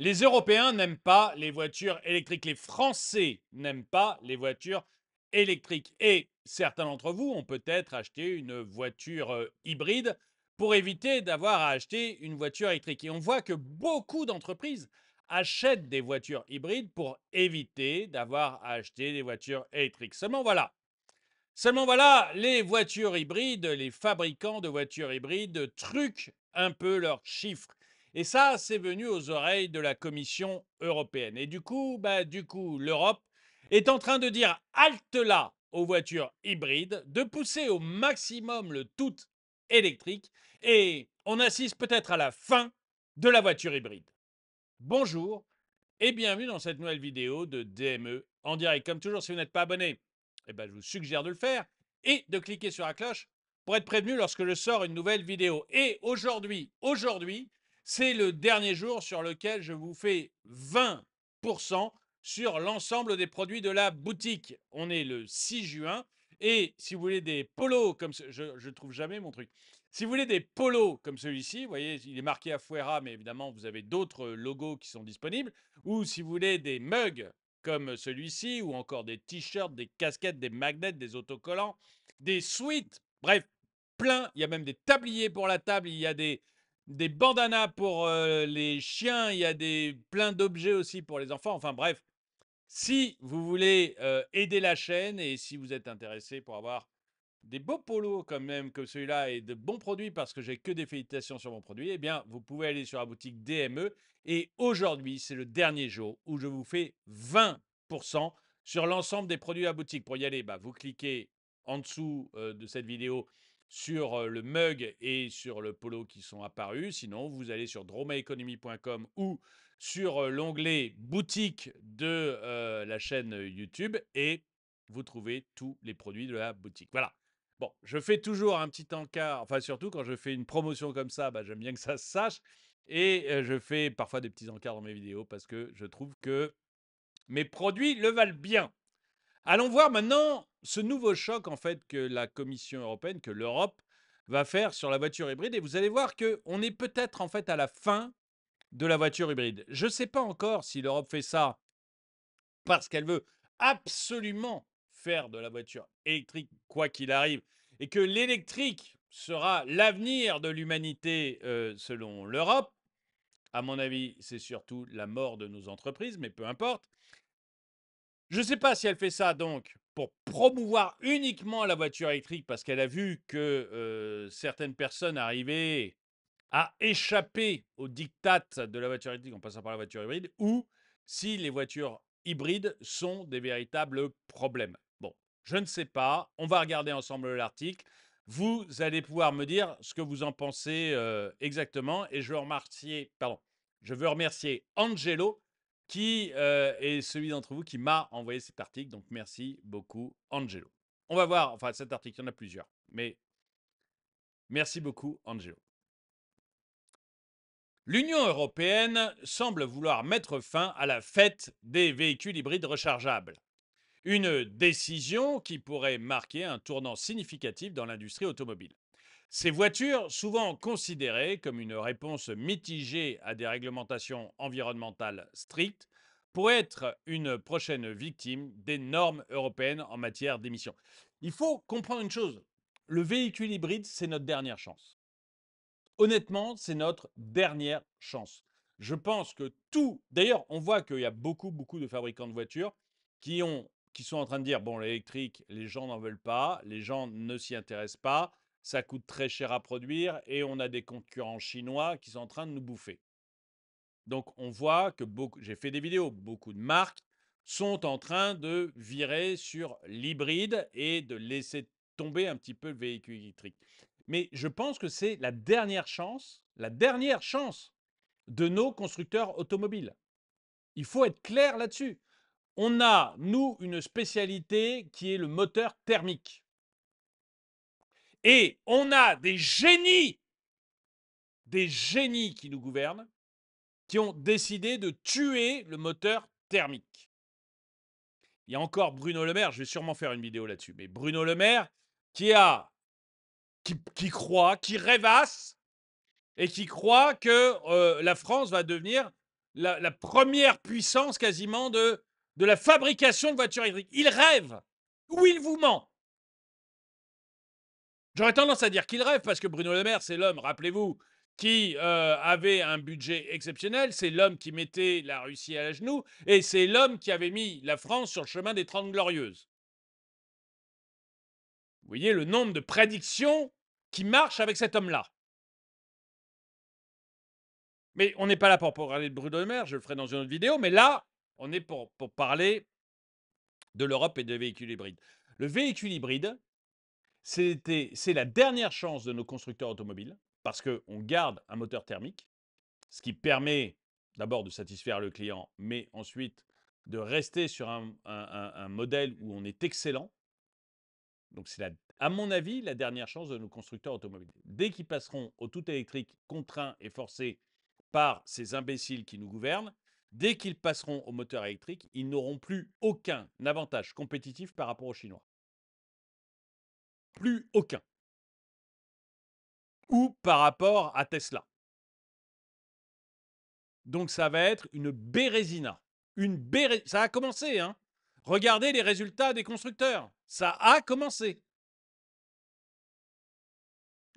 Les Européens n'aiment pas les voitures électriques. Les Français n'aiment pas les voitures électriques. Et certains d'entre vous ont peut-être acheté une voiture euh, hybride pour éviter d'avoir à acheter une voiture électrique. Et on voit que beaucoup d'entreprises achètent des voitures hybrides pour éviter d'avoir à acheter des voitures électriques. Seulement voilà. Seulement voilà, les voitures hybrides, les fabricants de voitures hybrides truquent un peu leurs chiffres. Et ça, c'est venu aux oreilles de la Commission européenne. Et du coup, bah, du coup, l'Europe est en train de dire halte là aux voitures hybrides, de pousser au maximum le tout électrique, et on assiste peut-être à la fin de la voiture hybride. Bonjour et bienvenue dans cette nouvelle vidéo de DME en direct. Comme toujours, si vous n'êtes pas abonné, eh ben, je vous suggère de le faire et de cliquer sur la cloche pour être prévenu lorsque je sors une nouvelle vidéo. Et aujourd'hui, aujourd'hui, c'est le dernier jour sur lequel je vous fais 20% sur l'ensemble des produits de la boutique. On est le 6 juin. Et si vous voulez des polos comme je, ne trouve jamais mon truc. Si vous voulez des polos comme celui-ci, vous voyez, il est marqué à Fuera, mais évidemment, vous avez d'autres euh, logos qui sont disponibles. Ou si vous voulez des mugs comme celui-ci, ou encore des t-shirts, des casquettes, des magnets, des autocollants, des suites, bref, plein. Il y a même des tabliers pour la table, il y a des, des bandanas pour les chiens, il y a des, plein d'objets aussi pour les enfants. Enfin bref, si vous voulez aider la chaîne et si vous êtes intéressé pour avoir des beaux polos comme même que celui-là et de bons produits parce que j'ai que des félicitations sur mon produit, eh bien vous pouvez aller sur la boutique DME et aujourd'hui c'est le dernier jour où je vous fais 20% sur l'ensemble des produits à boutique. Pour y aller, bah, vous cliquez en dessous de cette vidéo sur le mug et sur le polo qui sont apparus. Sinon, vous allez sur dromaeconomy.com ou sur l'onglet boutique de la chaîne YouTube et vous trouvez tous les produits de la boutique. Voilà. Bon, je fais toujours un petit encart, enfin surtout quand je fais une promotion comme ça, bah, j'aime bien que ça se sache. Et je fais parfois des petits encarts dans mes vidéos parce que je trouve que mes produits le valent bien. Allons voir maintenant ce nouveau choc en fait que la Commission européenne, que l'Europe va faire sur la voiture hybride. Et vous allez voir qu'on est peut-être en fait à la fin de la voiture hybride. Je ne sais pas encore si l'Europe fait ça parce qu'elle veut absolument faire de la voiture électrique quoi qu'il arrive et que l'électrique sera l'avenir de l'humanité euh, selon l'Europe. À mon avis, c'est surtout la mort de nos entreprises, mais peu importe. Je ne sais pas si elle fait ça donc pour promouvoir uniquement la voiture électrique parce qu'elle a vu que certaines personnes arrivaient à échapper aux diktat de la voiture électrique en passant par la voiture hybride ou si les voitures hybrides sont des véritables problèmes. Bon, je ne sais pas. On va regarder ensemble l'article. Vous allez pouvoir me dire ce que vous en pensez exactement. Et je veux remercier Angelo qui euh, est celui d'entre vous qui m'a envoyé cet article. Donc, merci beaucoup, Angelo. On va voir, enfin, cet article, il y en a plusieurs, mais merci beaucoup, Angelo. L'Union européenne semble vouloir mettre fin à la fête des véhicules hybrides rechargeables. Une décision qui pourrait marquer un tournant significatif dans l'industrie automobile. Ces voitures, souvent considérées comme une réponse mitigée à des réglementations environnementales strictes, pourraient être une prochaine victime des normes européennes en matière d'émissions. Il faut comprendre une chose, le véhicule hybride, c'est notre dernière chance. Honnêtement, c'est notre dernière chance. Je pense que tout, d'ailleurs, on voit qu'il y a beaucoup, beaucoup de fabricants de voitures qui, sont en train de dire, bon, l'électrique, les gens n'en veulent pas, les gens ne s'y intéressent pas, ça coûte très cher à produire et on a des concurrents chinois qui sont en train de nous bouffer. Donc on voit que beaucoup, j'ai fait des vidéos, beaucoup de marques sont en train de virer sur l'hybride et de laisser tomber un petit peu le véhicule électrique. Mais je pense que c'est la dernière chance, la dernière chance de nos constructeurs automobiles. Il faut être clair là-dessus. On a, nous, une spécialité qui est le moteur thermique. Et on a des génies, des génies qui nous gouvernent, qui ont décidé de tuer le moteur thermique. Il y a encore Bruno Le Maire, je vais sûrement faire une vidéo là-dessus, mais Bruno Le Maire qui a, qui, croit, qui rêvasse et qui croit que euh, la France va devenir la, première puissance quasiment de, de la fabrication de voitures électriques. Il rêve ou il vous ment. J'aurais tendance à dire qu'il rêve parce que Bruno Le Maire, c'est l'homme, rappelez-vous, qui euh, avait un budget exceptionnel, c'est l'homme qui mettait la Russie à la genoux et c'est l'homme qui avait mis la France sur le chemin des Trente Glorieuses. Vous voyez le nombre de prédictions qui marchent avec cet homme-là. Mais on n'est pas là pour parler de Bruno Le Maire, je le ferai dans une autre vidéo, mais là, on est pour, pour parler de l'Europe et des véhicules hybrides. Le véhicule hybride, c'est la dernière chance de nos constructeurs automobiles parce qu'on garde un moteur thermique, ce qui permet d'abord de satisfaire le client, mais ensuite de rester sur un, modèle où on est excellent. Donc c'est à mon avis la dernière chance de nos constructeurs automobiles. Dès qu'ils passeront au tout électrique contraint et forcé par ces imbéciles qui nous gouvernent, dès qu'ils passeront au moteur électrique, ils n'auront plus aucun avantage compétitif par rapport aux Chinois plus aucun. Ou par rapport à Tesla. Donc ça va être une bérésina. Une Ça a commencé. Hein. Regardez les résultats des constructeurs. Ça a commencé.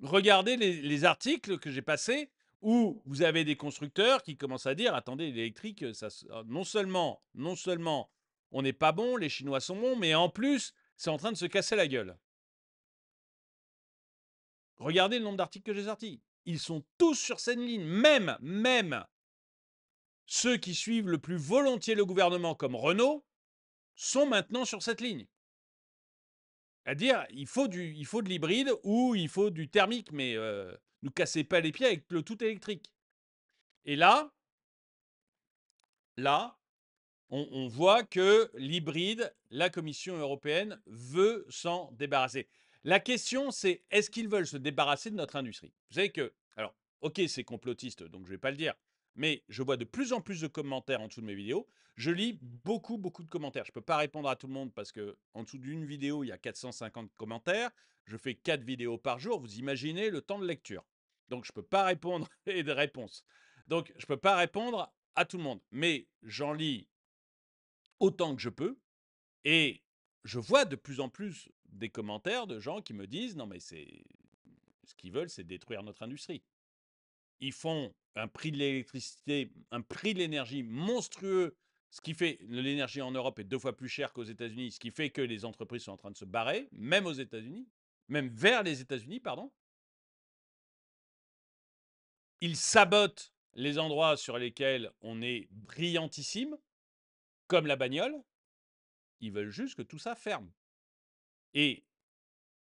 Regardez les, articles que j'ai passés où vous avez des constructeurs qui commencent à dire attendez l'électrique euh, non seulement non seulement on n'est pas bon les chinois sont bons mais en plus c'est en train de se casser la gueule. Regardez le nombre d'articles que j'ai sortis. Ils sont tous sur cette ligne, même, même ceux qui suivent le plus volontiers le gouvernement comme Renault sont maintenant sur cette ligne. C'est-à-dire, il faut, il faut de l'hybride ou il faut du thermique, mais euh, ne cassez pas les pieds avec le tout électrique. Et là, là, on voit que l'hybride, la Commission européenne veut s'en débarrasser. La question, c'est est-ce qu'ils veulent se débarrasser de notre industrie Vous savez que, alors, ok, c'est complotiste, donc je ne vais pas le dire, mais je vois de plus en plus de commentaires en dessous de mes vidéos. Je lis beaucoup, beaucoup de commentaires. Je ne peux pas répondre à tout le monde parce que en dessous d'une vidéo, il y a 450 commentaires. Je fais 4 vidéos par jour. Vous imaginez le temps de lecture. Donc, je ne peux pas répondre et de réponses. Donc, je ne peux pas répondre à tout le monde. Mais j'en lis autant que je peux. Et je vois de plus en plus des commentaires de gens qui me disent non mais c'est ce qu'ils veulent c'est détruire notre industrie. Ils font un prix de l'électricité, un prix de l'énergie monstrueux, ce qui fait l'énergie en Europe est deux fois plus chère qu'aux États-Unis, ce qui fait que les entreprises sont en train de se barrer, même aux États-Unis, même vers les États-Unis, pardon. Ils sabotent les endroits sur lesquels on est brillantissime, comme la bagnole. Ils veulent juste que tout ça ferme. Et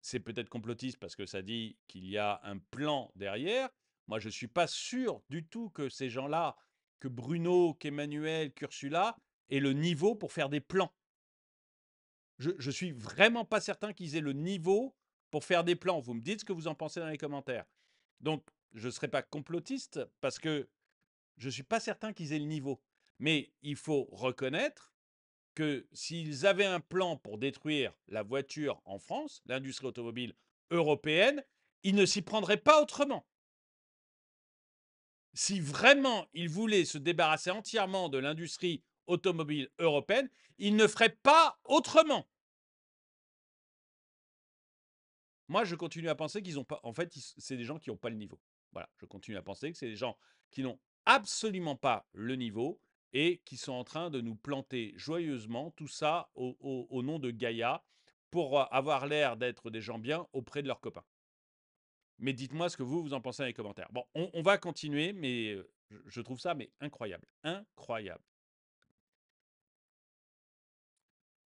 c'est peut-être complotiste parce que ça dit qu'il y a un plan derrière. Moi, je ne suis pas sûr du tout que ces gens-là, que Bruno, qu'Emmanuel, qu'Ursula, aient le niveau pour faire des plans. Je ne suis vraiment pas certain qu'ils aient le niveau pour faire des plans. Vous me dites ce que vous en pensez dans les commentaires. Donc, je ne serai pas complotiste parce que je ne suis pas certain qu'ils aient le niveau. Mais il faut reconnaître que s'ils avaient un plan pour détruire la voiture en France, l'industrie automobile européenne, ils ne s'y prendraient pas autrement. Si vraiment ils voulaient se débarrasser entièrement de l'industrie automobile européenne, ils ne feraient pas autrement. Moi, je continue à penser qu'ils n'ont pas. En fait, c'est des gens qui n'ont pas le niveau. Voilà, je continue à penser que c'est des gens qui n'ont absolument pas le niveau et qui sont en train de nous planter joyeusement tout ça au, nom de Gaïa pour euh, avoir l'air d'être des gens bien auprès de leurs copains. Mais dites-moi ce que vous, vous en pensez dans les commentaires. Bon, on, va continuer, mais je trouve ça mais incroyable. Incroyable.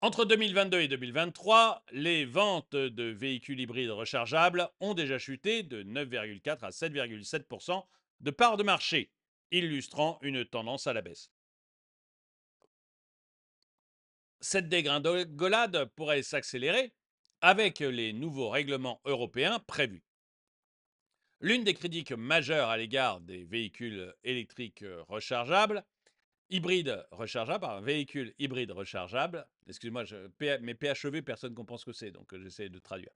Entre 2022 et 2023, les ventes de véhicules hybrides rechargeables ont déjà chuté de 9,4 à 7,7 de part de marché, illustrant une tendance à la baisse. cette dégringolade pourrait s'accélérer avec les nouveaux règlements européens prévus. L'une des critiques majeures à l'égard des véhicules électriques rechargeables, hybrides rechargeables, véhicules hybrides rechargeables, excusez-moi, mais PHEV, personne ne comprend ce que c'est, donc euh, j'essaie de traduire,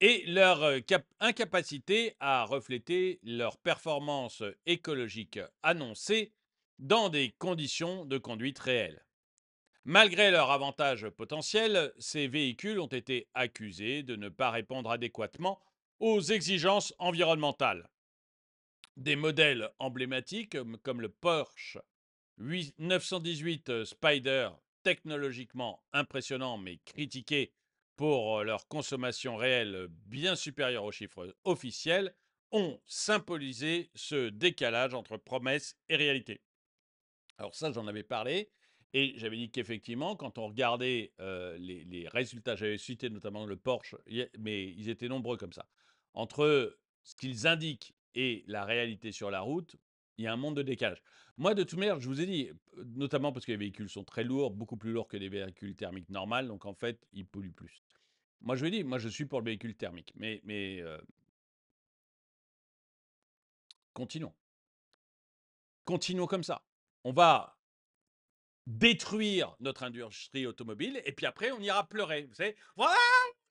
et leur euh, incapacité à refléter leur performance écologique annoncée dans des conditions de conduite réelles. Malgré leurs avantages potentiels, ces véhicules ont été accusés de ne pas répondre adéquatement aux exigences environnementales. Des modèles emblématiques comme le Porsche 918 euh, Spider, technologiquement impressionnant mais critiqué pour euh, leur consommation réelle euh, bien supérieure aux chiffres officiels, ont symbolisé ce décalage entre promesses et réalité. Alors ça, j'en avais parlé. Et j'avais dit qu'effectivement, quand on regardait les, résultats, j'avais cité notamment le Porsche, mais ils étaient nombreux comme ça. Entre ce qu'ils indiquent et la réalité sur la route, il y a un monde de décalage. Moi, de toute manière, je vous ai dit, notamment parce que les véhicules sont très lourds, beaucoup plus lourds que les véhicules thermiques normaux, donc en fait, ils polluent plus. Moi, je vous ai dit, moi, je suis pour le véhicule thermique, mais, mais continuons. Continuons comme ça. On va détruire notre industrie automobile, et puis après, on ira pleurer. Vous savez, voilà,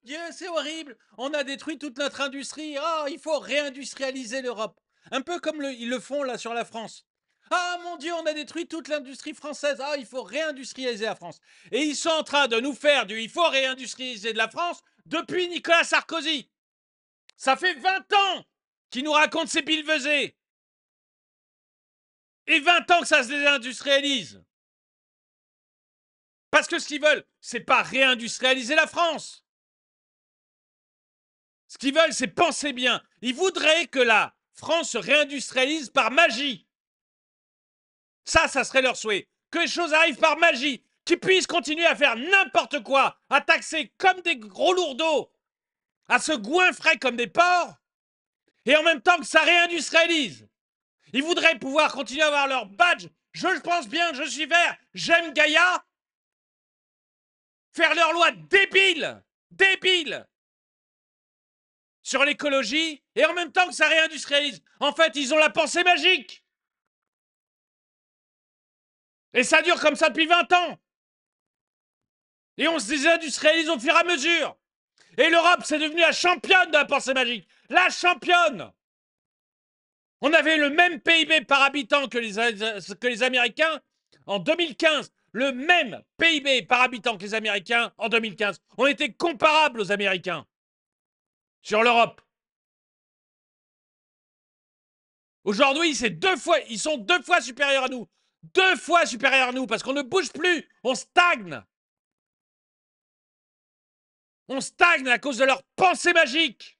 Dieu, c'est horrible, on a détruit toute notre industrie, ah il faut réindustrialiser l'Europe. Un peu comme ils le font là sur la France. Ah mon Dieu, on a détruit toute l'industrie française. Ah, il faut réindustrialiser la France. Et ils sont en train de nous faire du il faut réindustrialiser de la France depuis Nicolas Sarkozy. Ça fait 20 ans qu'ils nous racontent ces billevesées Et 20 ans que ça se désindustrialise. Parce que ce qu'ils veulent, c'est pas réindustrialiser la France. Ce qu'ils veulent, c'est penser bien. Ils voudraient que la France se réindustrialise par magie. Ça, ça serait leur souhait. Que les choses arrivent par magie. Qu'ils puissent continuer à faire n'importe quoi, à taxer comme des gros lourdeaux, à se goinfrer comme des porcs, et en même temps que ça réindustrialise. Ils voudraient pouvoir continuer à avoir leur badge. Je pense bien, je suis vert, j'aime Gaïa, faire leur loi débile, débile sur l'écologie et en même temps que ça réindustrialise. En fait, ils ont la pensée magique. Et ça dure comme ça depuis 20 ans. Et on se désindustrialise au fur et à mesure. Et l'Europe, c'est devenu la championne de la pensée magique. La championne. On avait le même PIB par habitant que les, que les Américains en 2015 le même PIB par habitant que les Américains en 2015. On était comparable aux Américains sur l'Europe. Aujourd'hui, ils sont deux fois supérieurs à nous. Deux fois supérieurs à nous parce qu'on ne bouge plus, on stagne. On stagne à cause de leur pensée magique.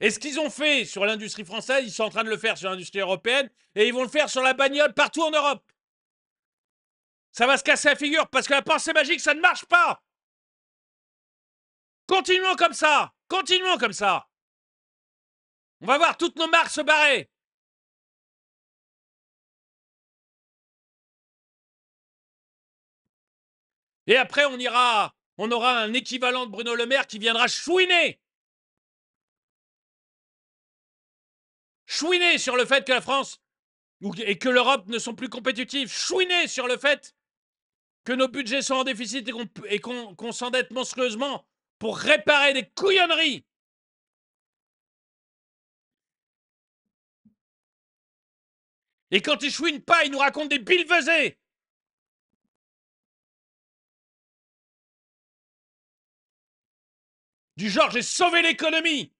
Et ce qu'ils ont fait sur l'industrie française, ils sont en train de le faire sur l'industrie européenne et ils vont le faire sur la bagnole partout en Europe. Ça va se casser la figure parce que la pensée magique, ça ne marche pas. Continuons comme ça. Continuons comme ça. On va voir toutes nos marques se barrer. Et après, on ira, on aura un équivalent de Bruno Le Maire qui viendra chouiner Chouiner sur le fait que la France et que l'Europe ne sont plus compétitives. Chouiner sur le fait que nos budgets sont en déficit et qu'on s'endette monstrueusement pour réparer des couillonneries. Et quand ils chouinent pas, ils nous racontent des bilvesées. Du genre, j'ai sauvé l'économie.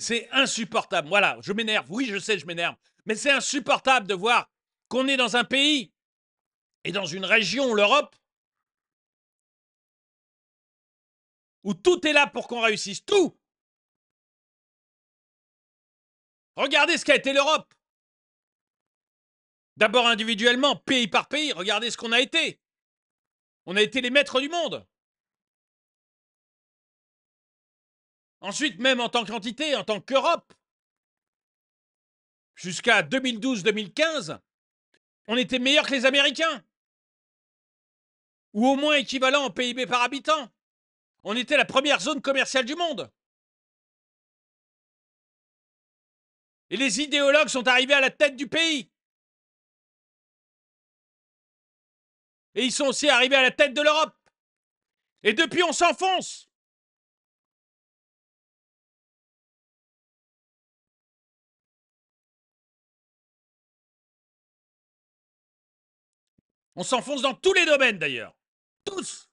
C'est insupportable. Voilà, je m'énerve. Oui, je sais, je m'énerve. Mais c'est insupportable de voir qu'on est dans un pays et dans une région, l'Europe, où tout est là pour qu'on réussisse. Tout Regardez ce qu'a été l'Europe. D'abord individuellement, pays par pays, regardez ce qu'on a été. On a été les maîtres du monde. Ensuite, même en tant qu'entité, en tant qu'Europe, jusqu'à 2012-2015, on était meilleur que les Américains. Ou au moins équivalent en PIB par habitant. On était la première zone commerciale du monde. Et les idéologues sont arrivés à la tête du pays. Et ils sont aussi arrivés à la tête de l'Europe. Et depuis, on s'enfonce. On s'enfonce dans tous les domaines d'ailleurs. Tous.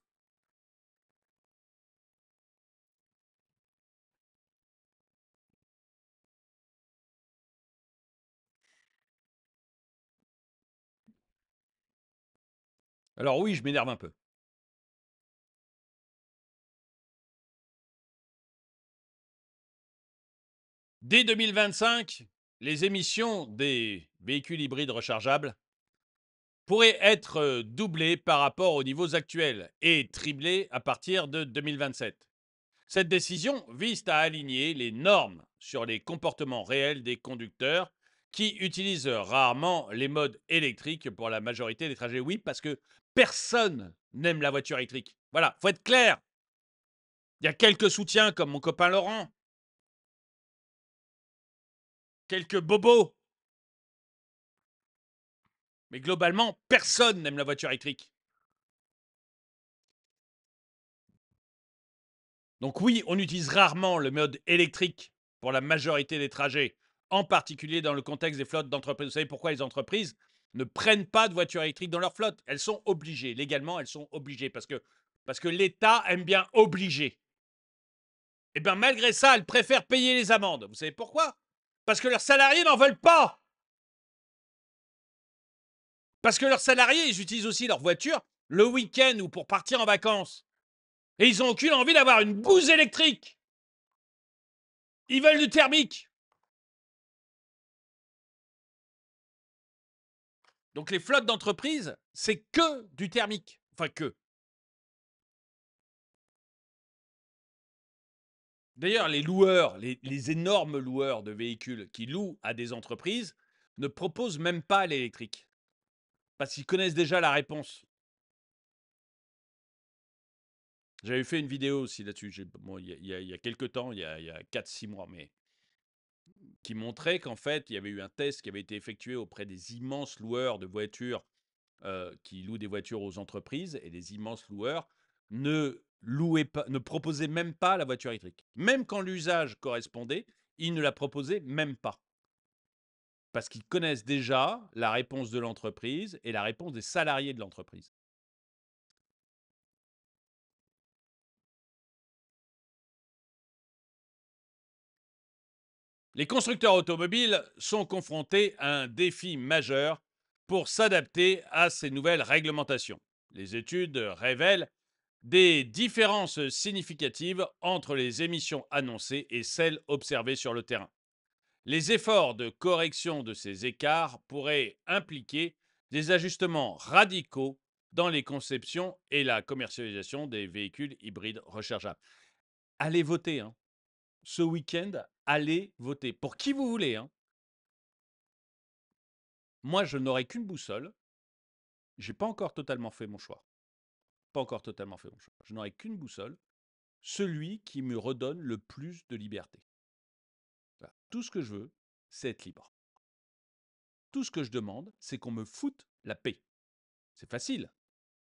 Alors oui, je m'énerve un peu. Dès 2025, les émissions des véhicules hybrides rechargeables pourrait être doublé par rapport aux niveaux actuels et triplé à partir de 2027. Cette décision vise à aligner les normes sur les comportements réels des conducteurs qui utilisent rarement les modes électriques pour la majorité des trajets. Oui, parce que personne n'aime la voiture électrique. Voilà, faut être clair. Il y a quelques soutiens comme mon copain Laurent. Quelques bobos mais globalement, personne n'aime la voiture électrique. Donc oui, on utilise rarement le mode électrique pour la majorité des trajets, en particulier dans le contexte des flottes d'entreprises. Vous savez pourquoi les entreprises ne prennent pas de voitures électriques dans leur flotte Elles sont obligées, légalement, elles sont obligées, parce que, parce que l'État aime bien obliger. Et eh bien malgré ça, elles préfèrent payer les amendes. Vous savez pourquoi Parce que leurs salariés n'en veulent pas parce que leurs salariés, ils utilisent aussi leur voiture le week-end ou pour partir en vacances. Et ils n'ont aucune envie d'avoir une bouse électrique. Ils veulent du thermique. Donc les flottes d'entreprises, c'est que du thermique. Enfin que. D'ailleurs, les loueurs, les, énormes loueurs de véhicules qui louent à des entreprises ne proposent même pas l'électrique s'ils connaissent déjà la réponse. J'avais fait une vidéo aussi là-dessus, il y, a quelques temps, il y a, 4-6 mois, mais qui montrait qu'en fait, il y avait eu un test qui avait été effectué auprès des immenses loueurs de voitures euh, qui louent des voitures aux entreprises, et les immenses loueurs ne, louaient pas, ne proposaient même pas la voiture électrique. Même quand l'usage correspondait, ils ne la proposaient même pas parce qu'ils connaissent déjà la réponse de l'entreprise et la réponse des salariés de l'entreprise. Les constructeurs automobiles sont confrontés à un défi majeur pour s'adapter à ces nouvelles réglementations. Les études révèlent des différences significatives entre les émissions annoncées et celles observées sur le terrain. Les efforts de correction de ces écarts pourraient impliquer des ajustements radicaux dans les conceptions et la commercialisation des véhicules hybrides rechargeables. Allez voter. Hein. Ce week-end, allez voter. Pour qui vous voulez. Hein. Moi, je n'aurai qu'une boussole. J'ai pas encore totalement fait mon choix. Pas encore totalement fait mon choix. Je n'aurai qu'une boussole. Celui qui me redonne le plus de liberté. Tout ce que je veux, c'est être libre. Tout ce que je demande, c'est qu'on me foute la paix. C'est facile.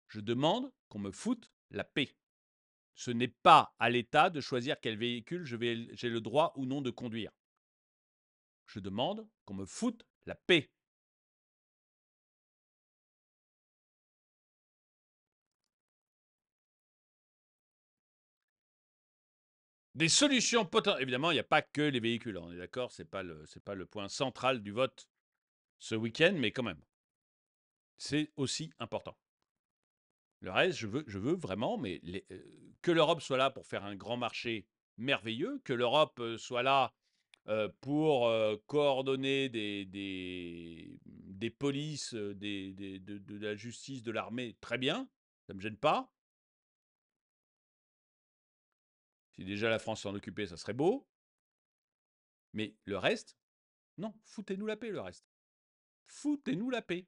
Je demande qu'on me foute la paix. Ce n'est pas à l'État de choisir quel véhicule j'ai le droit ou non de conduire. Je demande qu'on me foute la paix. Des solutions potentielles. Évidemment, il n'y a pas que les véhicules, on est d'accord, ce n'est pas, le, pas le point central du vote ce week-end, mais quand même, c'est aussi important. Le reste, je veux, je veux vraiment, mais euh, que l'Europe soit là pour faire un grand marché merveilleux, que l'Europe soit là pour coordonner des, des, des polices, des, de, de, la justice, de l'armée, très bien, ça ne me gêne pas. Si déjà la France s'en occupait, ça serait beau. Mais le reste, non, foutez-nous la paix, le reste. Foutez-nous la paix.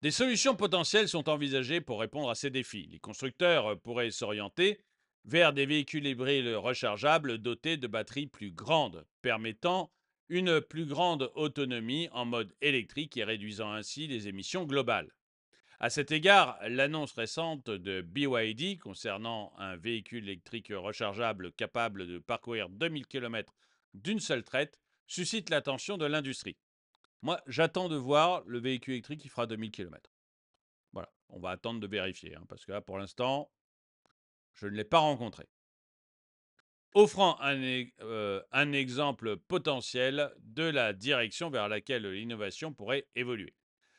Des solutions potentielles sont envisagées pour répondre à ces défis. Les constructeurs euh, pourraient s'orienter vers des véhicules hybrides rechargeables dotés de batteries plus grandes, permettant une plus grande autonomie en mode électrique et réduisant ainsi les émissions globales. À cet égard, l'annonce récente de BYD concernant un véhicule électrique rechargeable capable de parcourir 2000 km d'une seule traite suscite l'attention de l'industrie. Moi, j'attends de voir le véhicule électrique qui fera 2000 km. Voilà, on va attendre de vérifier, hein, parce que là, pour l'instant, je ne l'ai pas rencontré offrant e, euh, un, exemple potentiel de la direction vers laquelle l'innovation pourrait évoluer.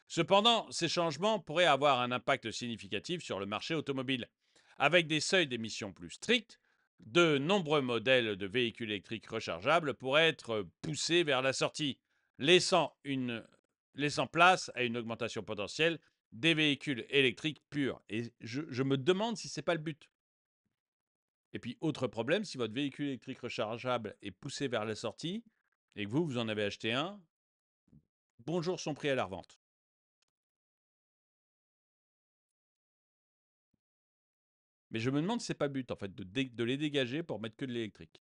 Cependant, ces changements pourraient avoir un impact significatif sur le marché automobile. Avec des seuils d'émissions plus stricts, de nombreux modèles de véhicules électriques rechargeables pourraient être poussés vers la sortie, laissant, une, place à une augmentation potentielle des véhicules électriques purs. Et je, je me demande si ce n'est pas le but. Et puis, autre problème, si votre véhicule électrique rechargeable est poussé vers la sortie et que vous, vous en avez acheté un, bonjour son prix à la revente. Mais je me demande si c'est pas but, en fait, de, les dégager pour mettre que de l'électrique.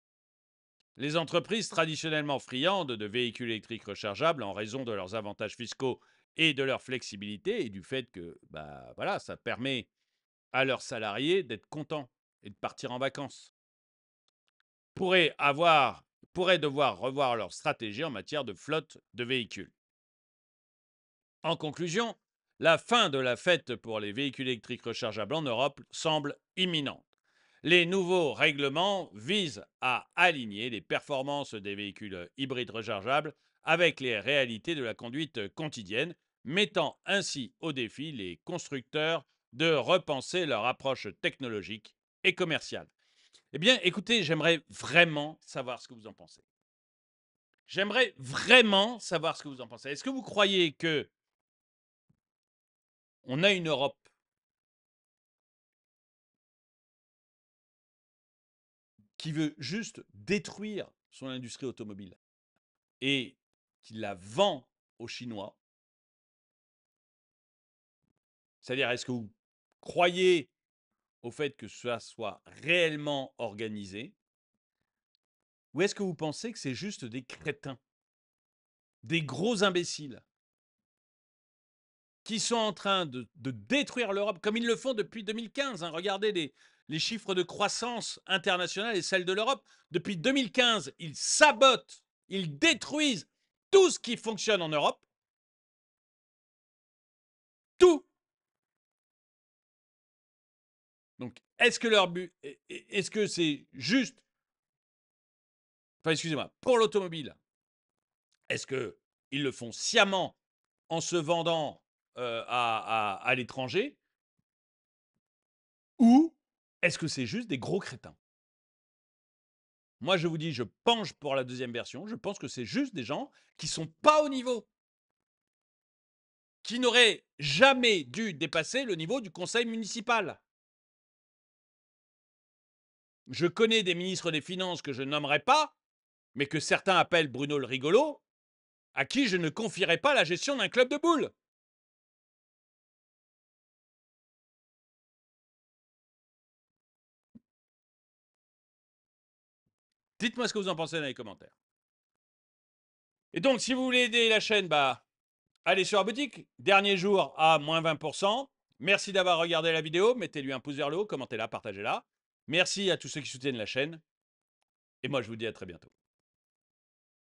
Les entreprises traditionnellement friandes de véhicules électriques rechargeables en raison de leurs avantages fiscaux et de leur flexibilité et du fait que, bah voilà, ça permet à leurs salariés d'être contents et de partir en vacances, pourraient, avoir, pourraient devoir revoir leur stratégie en matière de flotte de véhicules. En conclusion, la fin de la fête pour les véhicules électriques rechargeables en Europe semble imminente. Les nouveaux règlements visent à aligner les performances des véhicules euh, hybrides rechargeables avec les réalités de la conduite euh, quotidienne, mettant ainsi au défi les constructeurs de repenser leur approche technologique commerciale. Eh bien, écoutez, j'aimerais vraiment savoir ce que vous en pensez. J'aimerais vraiment savoir ce que vous en pensez. Est-ce que vous croyez que on a une Europe qui veut juste détruire son industrie automobile et qui la vend aux Chinois C'est-à-dire, est-ce que vous croyez au fait que ça soit réellement organisé Ou est-ce que vous pensez que c'est juste des crétins, des gros imbéciles qui sont en train de, de détruire l'Europe, comme ils le font depuis 2015. Hein. Regardez les, les chiffres de croissance internationale et celle de l'Europe. Depuis 2015, ils sabotent, ils détruisent tout ce qui fonctionne en Europe. Tout. Donc, est-ce que leur but, est-ce que c'est juste, enfin, excusez-moi, pour l'automobile, est-ce que ils le font sciemment en se vendant euh, à, à l'étranger ou est-ce que c'est juste des gros crétins Moi, je vous dis, je penche pour la deuxième version. Je pense que c'est juste des gens qui sont pas au niveau, qui n'auraient jamais dû dépasser le niveau du conseil municipal. Je connais des ministres des Finances que je nommerai pas, mais que certains appellent Bruno le rigolo, à qui je ne confierai pas la gestion d'un club de boules. Dites-moi ce que vous en pensez dans les commentaires. Et donc, si vous voulez aider la chaîne, bah, allez sur la boutique. Dernier jour à moins 20%. Merci d'avoir regardé la vidéo. Mettez-lui un pouce vers le haut, commentez-la, partagez-la. Merci à tous ceux qui soutiennent la chaîne. Et moi, je vous dis à très bientôt.